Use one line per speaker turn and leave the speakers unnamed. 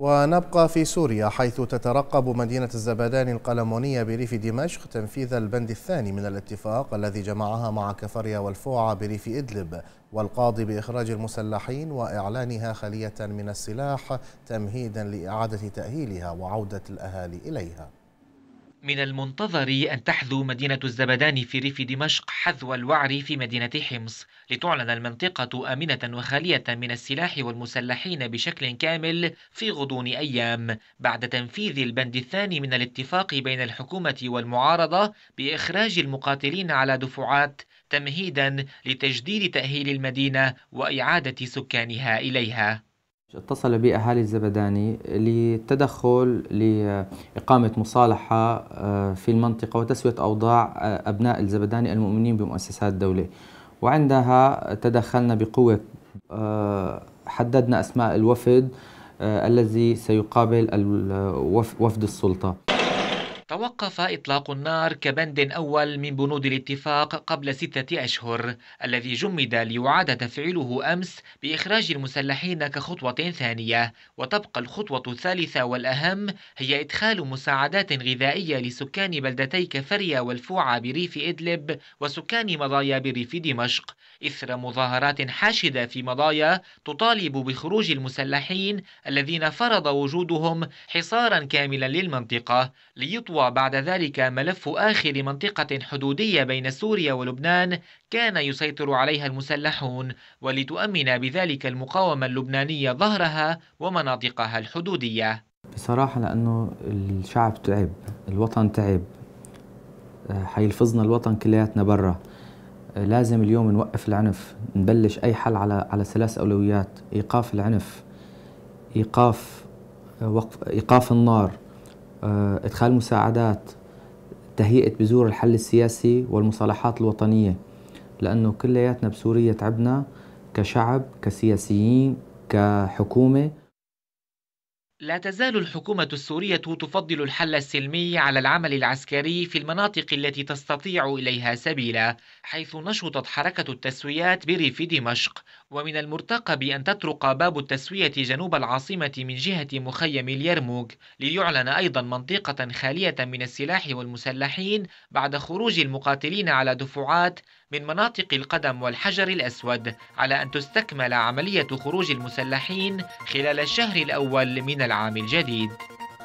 ونبقى في سوريا حيث تترقب مدينة الزبدان القلمونية بريف دمشق تنفيذ البند الثاني من الاتفاق الذي جمعها مع كفريا والفوعة بريف إدلب والقاضي بإخراج المسلحين وإعلانها خلية من السلاح تمهيدا لإعادة تأهيلها وعودة الأهالي إليها
من المنتظر أن تحذو مدينة الزبدان في ريف دمشق حذو الوعر في مدينة حمص لتعلن المنطقة آمنة وخالية من السلاح والمسلحين بشكل كامل في غضون أيام بعد تنفيذ البند الثاني من الاتفاق بين الحكومة والمعارضة بإخراج المقاتلين على دفعات تمهيدا لتجديد تأهيل المدينة وإعادة سكانها إليها
اتصل بي أهالي الزبداني للتدخل لإقامة مصالحة آه، في المنطقة وتسوية أوضاع آه، أبناء الزبداني المؤمنين بمؤسسات الدولة وعندها تدخلنا بقوة آه، حددنا أسماء الوفد الذي سيقابل وفد السلطة
توقف إطلاق النار كبند أول من بنود الاتفاق قبل ستة أشهر الذي جمد ليعاد تفعيله أمس بإخراج المسلحين كخطوة ثانية وتبقى الخطوة الثالثة والأهم هي إدخال مساعدات غذائية لسكان بلدتي كفريا والفوعة بريف إدلب وسكان مضايا بريف دمشق إثر مظاهرات حاشدة في مضايا تطالب بخروج المسلحين الذين فرض وجودهم حصارا كاملا للمنطقة ليطوى تطوع بعد ذلك ملف آخر منطقة حدودية بين سوريا ولبنان كان يسيطر عليها المسلحون ولتؤمن بذلك المقاومة اللبنانية ظهرها ومناطقها الحدودية
بصراحة لأنه الشعب تعب الوطن تعب حيلفظنا الوطن كلياتنا برا لازم اليوم نوقف العنف نبلش أي حل على على ثلاث أولويات إيقاف العنف إيقاف وقف إيقاف النار آه، إدخال مساعدات تهيئة بذور الحل السياسي والمصالحات الوطنية لأنه كلياتنا بسوريا تعبنا كشعب كسياسيين كحكومة
لا تزال الحكومة السورية تفضل الحل السلمي على العمل العسكري في المناطق التي تستطيع إليها سبيلا، حيث نشطت حركة التسويات بريف دمشق، ومن المرتقب أن تطرق باب التسوية جنوب العاصمة من جهة مخيم اليرموك، ليعلن أيضا منطقة خالية من السلاح والمسلحين بعد خروج المقاتلين على دفعات من مناطق القدم والحجر الأسود على أن تستكمل عملية خروج المسلحين خلال الشهر الأول من العام الجديد